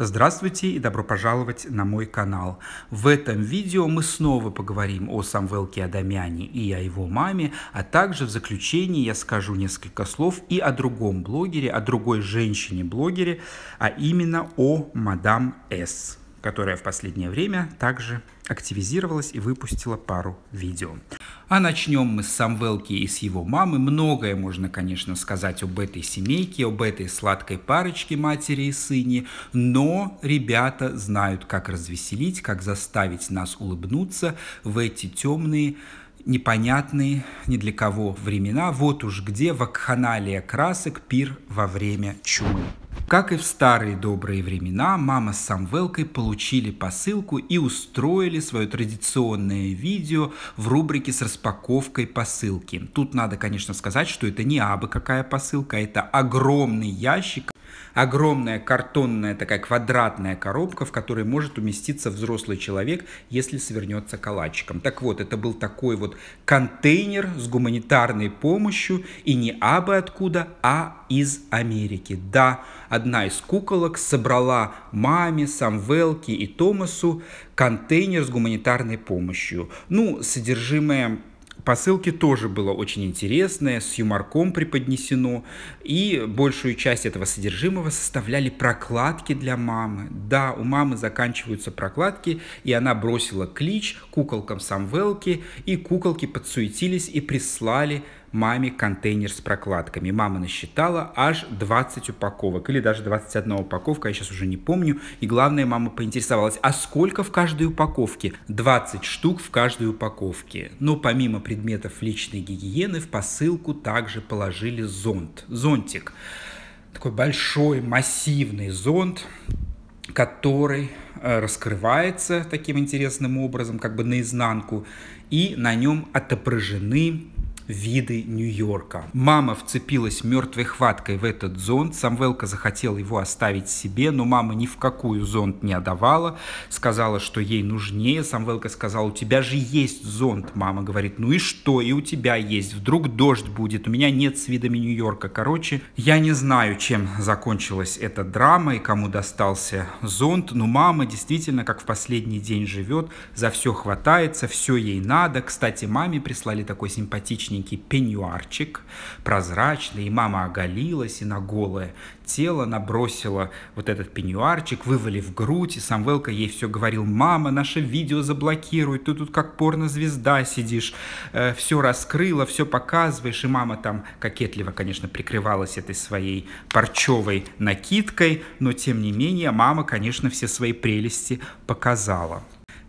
Здравствуйте и добро пожаловать на мой канал. В этом видео мы снова поговорим о Самвелке Адамяне и о его маме, а также в заключении я скажу несколько слов и о другом блогере, о другой женщине-блогере, а именно о мадам С которая в последнее время также активизировалась и выпустила пару видео. А начнем мы с Самвелки и с его мамы. Многое можно, конечно, сказать об этой семейке, об этой сладкой парочке матери и сыне, но ребята знают, как развеселить, как заставить нас улыбнуться в эти темные непонятные ни для кого времена, вот уж где вакханалия красок пир во время чумы. Как и в старые добрые времена, мама с Самвелкой получили посылку и устроили свое традиционное видео в рубрике с распаковкой посылки. Тут надо, конечно, сказать, что это не абы какая посылка, а это огромный ящик, огромная картонная такая квадратная коробка, в которой может уместиться взрослый человек, если свернется калачиком. Так вот, это был такой вот контейнер с гуманитарной помощью, и не абы откуда, а из Америки. Да, одна из куколок собрала маме, Самвелке и Томасу контейнер с гуманитарной помощью. Ну, содержимое по тоже было очень интересное, с юморком преподнесено, и большую часть этого содержимого составляли прокладки для мамы. Да, у мамы заканчиваются прокладки, и она бросила клич куколкам Самвелки, и куколки подсуетились и прислали маме контейнер с прокладками. Мама насчитала аж 20 упаковок или даже 21 упаковка, я сейчас уже не помню. И главное, мама поинтересовалась, а сколько в каждой упаковке? 20 штук в каждой упаковке. Но ну, помимо предметов личной гигиены в посылку также положили зонт. Зонтик. Такой большой массивный зонт, который э, раскрывается таким интересным образом, как бы наизнанку, и на нем отображены виды Нью-Йорка. Мама вцепилась мертвой хваткой в этот зонт, Самвелка захотел его оставить себе, но мама ни в какую зонт не отдавала, сказала, что ей нужнее, Самвелка сказал: у тебя же есть зонт, мама говорит, ну и что, и у тебя есть, вдруг дождь будет, у меня нет с видами Нью-Йорка, короче, я не знаю, чем закончилась эта драма и кому достался зонт, но мама действительно, как в последний день живет, за все хватается, все ей надо, кстати, маме прислали такой симпатичный маленький пеньюарчик, прозрачный, и мама оголилась, и на голое тело набросила вот этот пеньюарчик, вывалив грудь, и сам Велка ей все говорил, мама, наше видео заблокируют, ты тут как порнозвезда сидишь, э, все раскрыла, все показываешь, и мама там кокетливо, конечно, прикрывалась этой своей парчевой накидкой, но тем не менее мама, конечно, все свои прелести показала.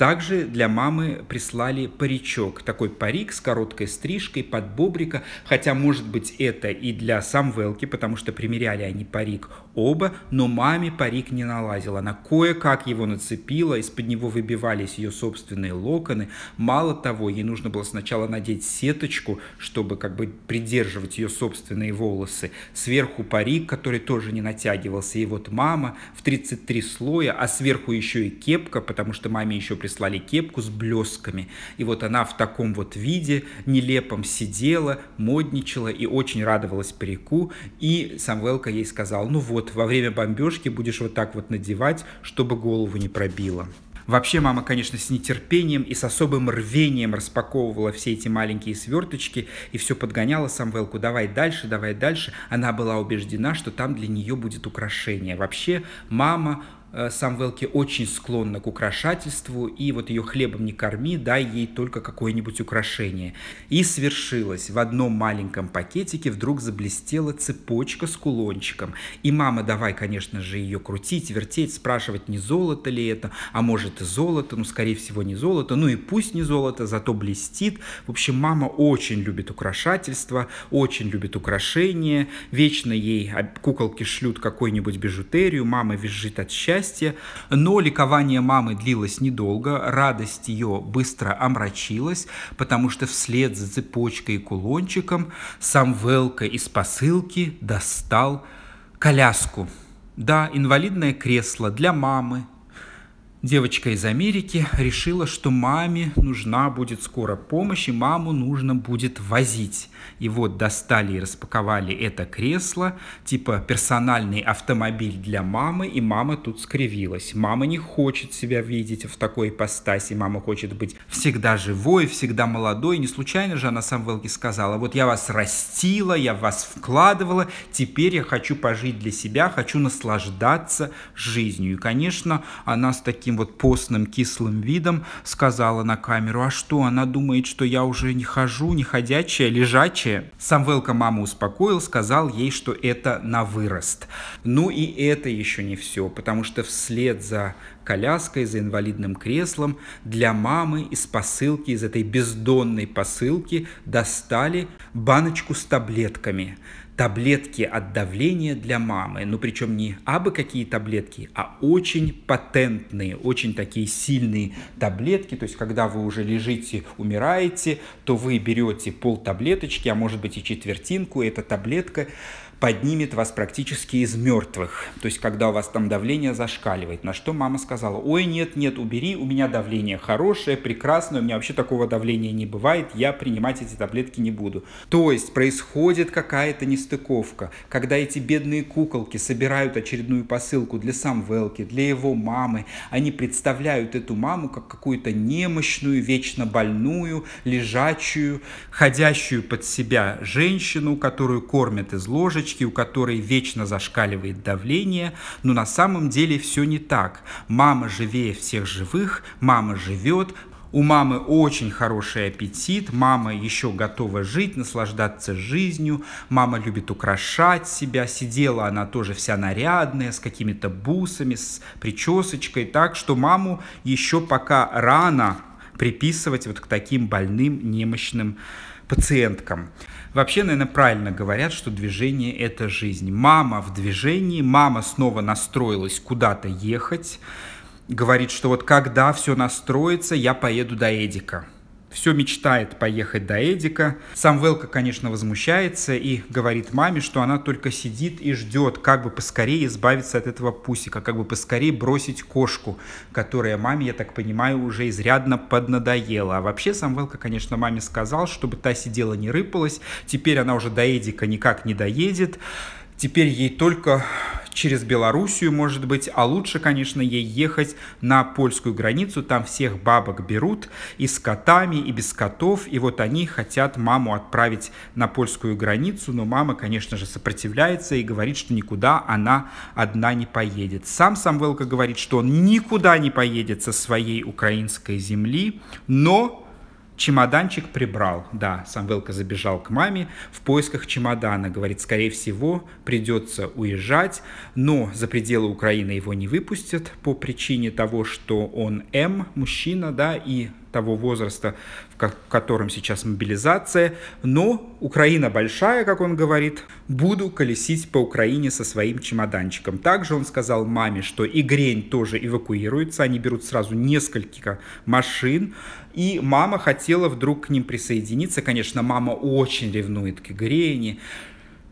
Также для мамы прислали паричок, такой парик с короткой стрижкой под бобрика, хотя, может быть, это и для самвелки, потому что примеряли они парик оба, но маме парик не налазил. Она кое-как его нацепила, из-под него выбивались ее собственные локоны. Мало того, ей нужно было сначала надеть сеточку, чтобы как бы придерживать ее собственные волосы. Сверху парик, который тоже не натягивался. И вот мама в 33 слоя, а сверху еще и кепка, потому что маме еще прислали прислали кепку с блесками. И вот она в таком вот виде нелепом сидела, модничала и очень радовалась парику. И Самвелка ей сказал, ну вот, во время бомбежки будешь вот так вот надевать, чтобы голову не пробило. Вообще мама, конечно, с нетерпением и с особым рвением распаковывала все эти маленькие сверточки и все подгоняла Самвелку. Давай дальше, давай дальше. Она была убеждена, что там для нее будет украшение. Вообще мама Э, сам Велки очень склонна к украшательству, и вот ее хлебом не корми, дай ей только какое-нибудь украшение. И свершилось. В одном маленьком пакетике вдруг заблестела цепочка с кулончиком. И мама давай, конечно же, ее крутить, вертеть, спрашивать, не золото ли это, а может и золото, ну, скорее всего, не золото, ну и пусть не золото, зато блестит. В общем, мама очень любит украшательство, очень любит украшения, вечно ей куколки шлют какую-нибудь бижутерию, мама визжит от счастья, счастье, но ликование мамы длилось недолго, радость ее быстро омрачилась, потому что вслед за цепочкой и кулончиком сам Велка из посылки достал коляску. Да, инвалидное кресло для мамы, Девочка из Америки решила, что маме нужна будет скоро помощь, и маму нужно будет возить. И вот достали и распаковали это кресло, типа персональный автомобиль для мамы, и мама тут скривилась. Мама не хочет себя видеть в такой ипостаси, мама хочет быть всегда живой, всегда молодой. Не случайно же она сам Велки сказала, вот я вас растила, я вас вкладывала, теперь я хочу пожить для себя, хочу наслаждаться жизнью. И, конечно, она с таким таким вот постным кислым видом сказала на камеру, а что, она думает, что я уже не хожу, не ходячая, лежачая? Сам Велка маму успокоил, сказал ей, что это на вырост. Ну и это еще не все, потому что вслед за коляской, за инвалидным креслом для мамы из посылки, из этой бездонной посылки достали баночку с таблетками таблетки от давления для мамы. Ну, причем не абы какие таблетки, а очень патентные, очень такие сильные таблетки. То есть, когда вы уже лежите, умираете, то вы берете пол таблеточки, а может быть и четвертинку. Эта таблетка поднимет вас практически из мертвых. То есть, когда у вас там давление зашкаливает. На что мама сказала, ой, нет, нет, убери, у меня давление хорошее, прекрасное, у меня вообще такого давления не бывает, я принимать эти таблетки не буду. То есть, происходит какая-то нестыковка. Когда эти бедные куколки собирают очередную посылку для Самвелки, для его мамы, они представляют эту маму как какую-то немощную, вечно больную, лежачую, ходящую под себя женщину, которую кормят из ложечки, девочки, у которой вечно зашкаливает давление, но на самом деле все не так. Мама живее всех живых, мама живет, у мамы очень хороший аппетит, мама еще готова жить, наслаждаться жизнью, мама любит украшать себя, сидела она тоже вся нарядная, с какими-то бусами, с причесочкой, так что маму еще пока рано приписывать вот к таким больным, немощным пациенткам. Вообще, наверное, правильно говорят, что движение – это жизнь. Мама в движении, мама снова настроилась куда-то ехать, говорит, что вот когда все настроится, я поеду до Эдика все мечтает поехать до Эдика. Сам Велка, конечно, возмущается и говорит маме, что она только сидит и ждет, как бы поскорее избавиться от этого пусика, как бы поскорее бросить кошку, которая маме, я так понимаю, уже изрядно поднадоела. А вообще сам Велка, конечно, маме сказал, чтобы та сидела не рыпалась. Теперь она уже до Эдика никак не доедет. Теперь ей только через Белоруссию, может быть, а лучше, конечно, ей ехать на польскую границу, там всех бабок берут и с котами, и без котов, и вот они хотят маму отправить на польскую границу, но мама, конечно же, сопротивляется и говорит, что никуда она одна не поедет. Сам Самвелка говорит, что он никуда не поедет со своей украинской земли, но Чемоданчик прибрал. Да, Самвелка забежал к маме в поисках чемодана. Говорит, скорее всего, придется уезжать, но за пределы Украины его не выпустят по причине того, что он М, мужчина, да, и того возраста, в котором сейчас мобилизация. Но Украина большая, как он говорит, буду колесить по Украине со своим чемоданчиком. Также он сказал маме, что и Грень тоже эвакуируется, они берут сразу несколько машин, и мама хотела вдруг к ним присоединиться. Конечно, мама очень ревнует к Грене,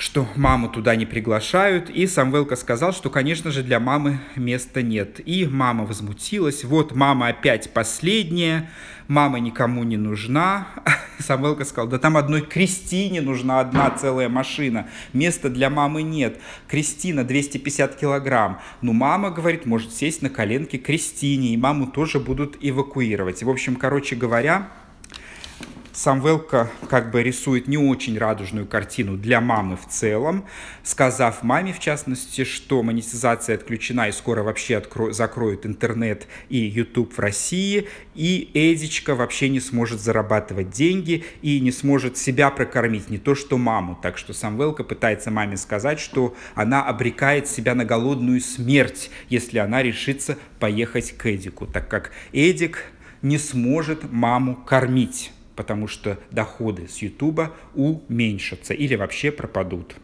что маму туда не приглашают, и Самвелка сказал, что, конечно же, для мамы места нет. И мама возмутилась, вот мама опять последняя, мама никому не нужна. Самвелка сказал, да там одной Кристине нужна одна целая машина, места для мамы нет. Кристина 250 килограмм, но ну, мама, говорит, может сесть на коленки Кристине, и маму тоже будут эвакуировать. В общем, короче говоря, Самвелка как бы рисует не очень радужную картину для мамы в целом, сказав маме, в частности, что монетизация отключена и скоро вообще откро- закроют интернет и YouTube в России, и Эдичка вообще не сможет зарабатывать деньги и не сможет себя прокормить, не то что маму. Так что Самвелка пытается маме сказать, что она обрекает себя на голодную смерть, если она решится поехать к Эдику, так как Эдик не сможет маму кормить потому что доходы с YouTube уменьшатся или вообще пропадут.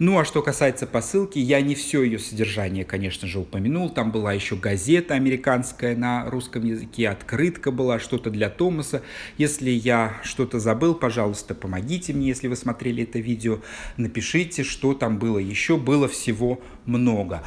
Ну а что касается посылки, я не все ее содержание, конечно же, упомянул. Там была еще газета американская на русском языке, открытка была, что-то для Томаса. Если я что-то забыл, пожалуйста, помогите мне, если вы смотрели это видео, напишите, что там было еще. Было всего много.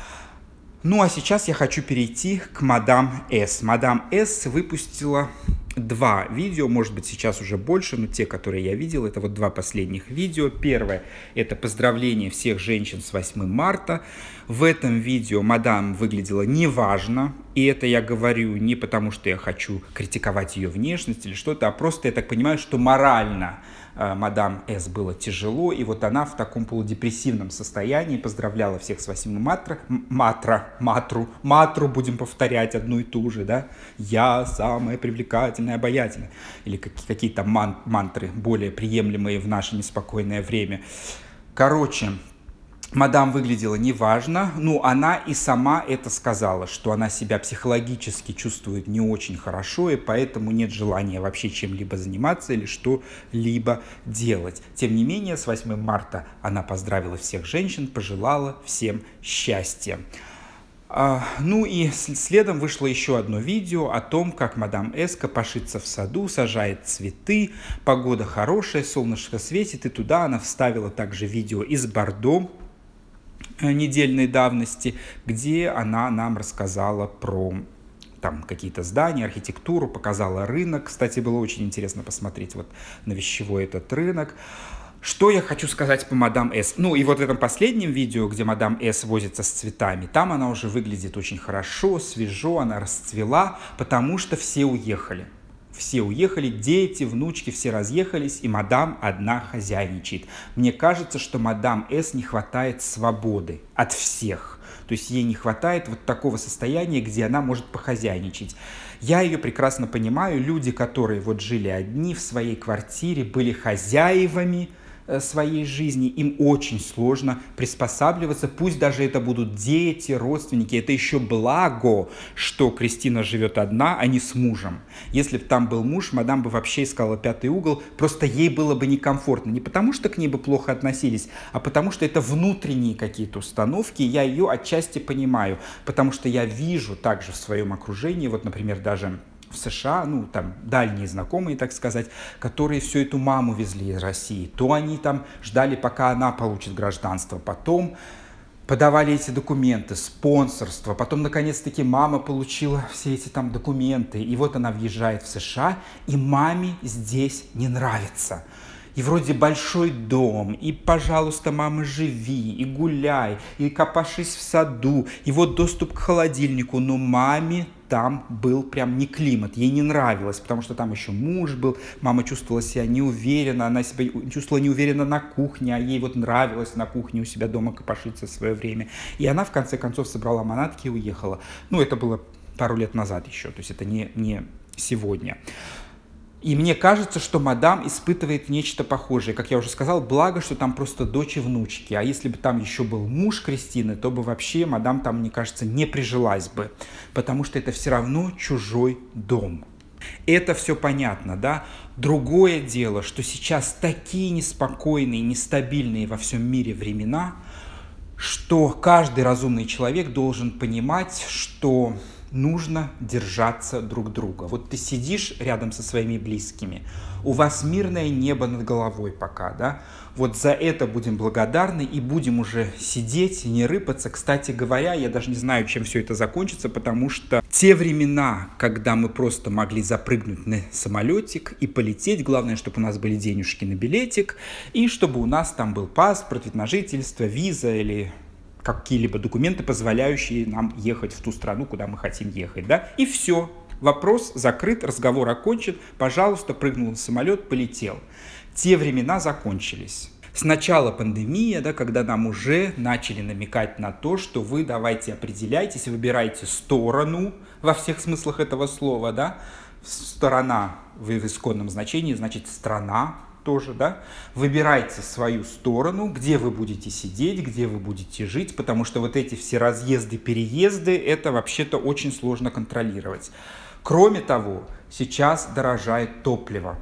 Ну а сейчас я хочу перейти к мадам С. Мадам С выпустила два видео, может быть сейчас уже больше, но те, которые я видел, это вот два последних видео. Первое – это поздравление всех женщин с 8 марта. В этом видео мадам выглядела неважно, и это я говорю не потому, что я хочу критиковать ее внешность или что-то, а просто я так понимаю, что морально – Э, мадам С. было тяжело, и вот она в таком полудепрессивном состоянии поздравляла всех с 8 матра, матра, матру, матру будем повторять одну и ту же, да, я самая привлекательная, обаятельная, или какие-то ман- мантры более приемлемые в наше неспокойное время. Короче, Мадам выглядела неважно, ну, она и сама это сказала, что она себя психологически чувствует не очень хорошо, и поэтому нет желания вообще чем-либо заниматься или что-либо делать. Тем не менее, с 8 марта она поздравила всех женщин, пожелала всем счастья. А, ну и следом вышло еще одно видео о том, как мадам Эска пошится в саду, сажает цветы, погода хорошая, солнышко светит, и туда она вставила также видео из Бордо, Э, недельной давности, где она нам рассказала про там какие-то здания, архитектуру, показала рынок. Кстати, было очень интересно посмотреть вот на вещевой этот рынок. Что я хочу сказать по мадам С? Ну и вот в этом последнем видео, где мадам С возится с цветами, там она уже выглядит очень хорошо, свежо, она расцвела, потому что все уехали. Все уехали, дети, внучки, все разъехались, и мадам одна хозяйничает. Мне кажется, что мадам С не хватает свободы от всех. То есть ей не хватает вот такого состояния, где она может похозяйничать. Я ее прекрасно понимаю. Люди, которые вот жили одни в своей квартире, были хозяевами – Э, своей жизни, им очень сложно приспосабливаться, пусть даже это будут дети, родственники. Это еще благо, что Кристина живет одна, а не с мужем. Если бы там был муж, мадам бы вообще искала пятый угол, просто ей было бы некомфортно. Не потому, что к ней бы плохо относились, а потому, что это внутренние какие-то установки, я ее отчасти понимаю, потому что я вижу также в своем окружении, вот, например, даже в США, ну, там, дальние знакомые, так сказать, которые всю эту маму везли из России. То они там ждали, пока она получит гражданство, потом подавали эти документы, спонсорство, потом, наконец-таки, мама получила все эти там документы, и вот она въезжает в США, и маме здесь не нравится. И вроде большой дом, и, пожалуйста, мама, живи, и гуляй, и копашись в саду, и вот доступ к холодильнику, но маме там был прям не климат, ей не нравилось, потому что там еще муж был, мама чувствовала себя неуверенно, она себя чувствовала неуверенно на кухне, а ей вот нравилось на кухне у себя дома копошиться в свое время. И она, в конце концов, собрала манатки и уехала. Ну, это было пару лет назад еще, то есть это не, не сегодня. И мне кажется, что мадам испытывает нечто похожее. Как я уже сказал, благо, что там просто дочь и внучки. А если бы там еще был муж Кристины, то бы вообще мадам там, мне кажется, не прижилась бы. Потому что это все равно чужой дом. Это все понятно, да? Другое дело, что сейчас такие неспокойные, нестабильные во всем мире времена, что каждый разумный человек должен понимать, что нужно держаться друг друга. Вот ты сидишь рядом со своими близкими, у вас мирное небо над головой пока, да? Вот за это будем благодарны и будем уже сидеть, не рыпаться. Кстати говоря, я даже не знаю, чем все это закончится, потому что те времена, когда мы просто могли запрыгнуть на самолетик и полететь, главное, чтобы у нас были денежки на билетик, и чтобы у нас там был паспорт, вид на жительство, виза или какие-либо документы, позволяющие нам ехать в ту страну, куда мы хотим ехать, да, и все. Вопрос закрыт, разговор окончен, пожалуйста, прыгнул в самолет, полетел. Те времена закончились. Сначала пандемия, да, когда нам уже начали намекать на то, что вы давайте определяйтесь, выбирайте сторону во всех смыслах этого слова, да, сторона в, в исконном значении значит страна, тоже, да, выбирайте свою сторону, где вы будете сидеть, где вы будете жить, потому что вот эти все разъезды, переезды, это вообще-то очень сложно контролировать. Кроме того, сейчас дорожает топливо.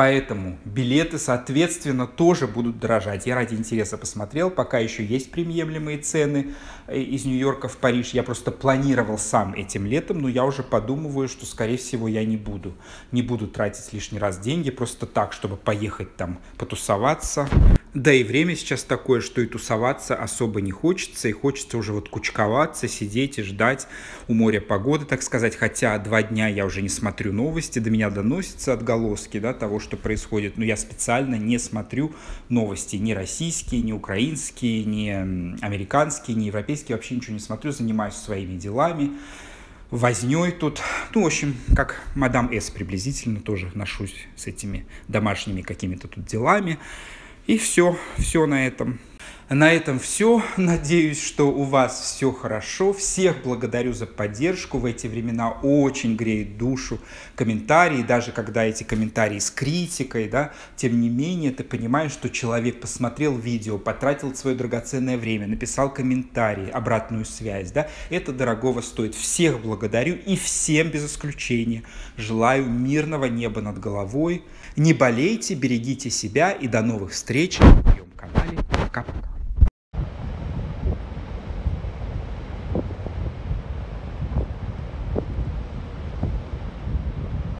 Поэтому билеты, соответственно, тоже будут дорожать. Я ради интереса посмотрел, пока еще есть приемлемые цены э, из Нью-Йорка в Париж. Я просто планировал сам этим летом, но я уже подумываю, что, скорее всего, я не буду. Не буду тратить лишний раз деньги просто так, чтобы поехать там потусоваться. Да и время сейчас такое, что и тусоваться особо не хочется, и хочется уже вот кучковаться, сидеть и ждать у моря погоды, так сказать. Хотя два дня я уже не смотрю новости, до меня доносятся отголоски да, того, что что происходит. Но я специально не смотрю новости ни российские, ни украинские, ни американские, ни европейские. Вообще ничего не смотрю, занимаюсь своими делами возней тут. Ну, в общем, как мадам С приблизительно тоже ношусь с этими домашними какими-то тут делами. И все, все на этом. На этом все. Надеюсь, что у вас все хорошо. Всех благодарю за поддержку. В эти времена очень греет душу комментарии, даже когда эти комментарии с критикой, да, тем не менее ты понимаешь, что человек посмотрел видео, потратил свое драгоценное время, написал комментарий, обратную связь, да, это дорогого стоит. Всех благодарю и всем без исключения желаю мирного неба над головой. Не болейте, берегите себя и до новых встреч на моем канале. Пока-пока.